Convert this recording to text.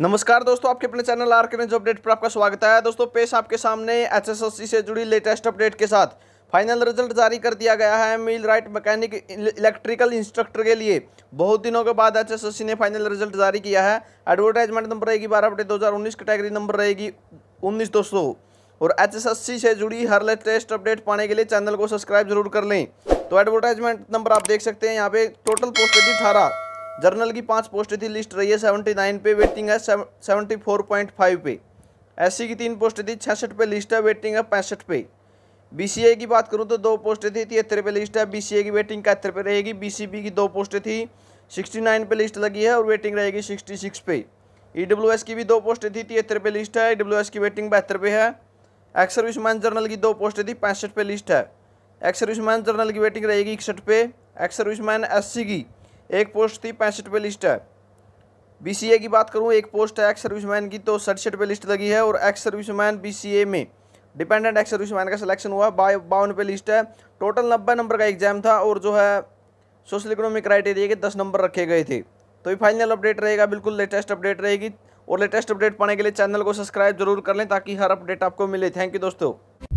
नमस्कार दोस्तों आपके अपने चैनल आर के अपडेट पर आपका स्वागत है दोस्तों पेश आपके सामने एचएसएससी से जुड़ी लेटेस्ट अपडेट के साथ फाइनल रिजल्ट जारी कर दिया गया है millwright mechanic electrical instructor के लिए बहुत दिनों के बाद एचएसएससी ने फाइनल रिजल्ट जारी किया है एडवर्टाइजमेंट नंबर रहेगी बारह बटे दो कैटेगरी नंबर रहेगी उन्नीस दोस्तों और एच से जुड़ी हर लेटेस्ट अपडेट पाने के लिए चैनल को सब्सक्राइब जरूर कर लें तो एडवर्टाइजमेंट नंबर आप देख सकते हैं यहाँ पे टोटल पोस्ट थी अठारह जर्नल की पांच पोस्ट थी लिस्ट रही है सेवेंटी नाइन पे वेटिंग है सेवेंटी फोर पॉइंट फाइव पे एस की तीन पोस्ट थी छियासठ पे लिस्ट है वेटिंग है पैंसठ पे बी की बात करूँ तो दो पोस्ट थी तिहत्तर पे लिस्ट है बी की वेटिंग इकहत्तर पे रहेगी बी की दो पोस्ट थी सिक्सटी नाइन पे लिस्ट लगी है और वेटिंग रहेगी सिक्सटी सिक्स पे ई की भी दो पोस्ट थी तिहत्तर पे लिस्ट है ई की वेटिंग बहत्तर पे है एक्स सर्विसमैन जर्नल की दो पोस्ट थी पैंसठ पे लिस्ट है एक्स सर्विसमैन जर्नल की वेटिंग रहेगी इकसठ पे एक्स सर्विसमैन एस की एक पोस्ट थी पैंसठ पे लिस्ट है बी की बात करूँ एक पोस्ट है एक्स सर्विसमैन की तो सड़सठ पे लिस्ट लगी है और एक्स सर्विसमैन बी में डिपेंडेंट एक्स सर्विसमैन का सिलेक्शन हुआ बावन पे लिस्ट है टोटल नब्बे नंबर का एग्जाम था और जो है सोशल इकोनॉमिक क्राइटेरिया के दस नंबर रखे गए थे तो ये फाइनल अपडेट रहेगा बिल्कुल लेटेस्ट अपडेट रहेगी और लेटेस्ट अपडेट पाने के लिए चैनल को सब्सक्राइब जरूर कर लें ताकि हर अपडेट आपको मिले थैंक यू दोस्तों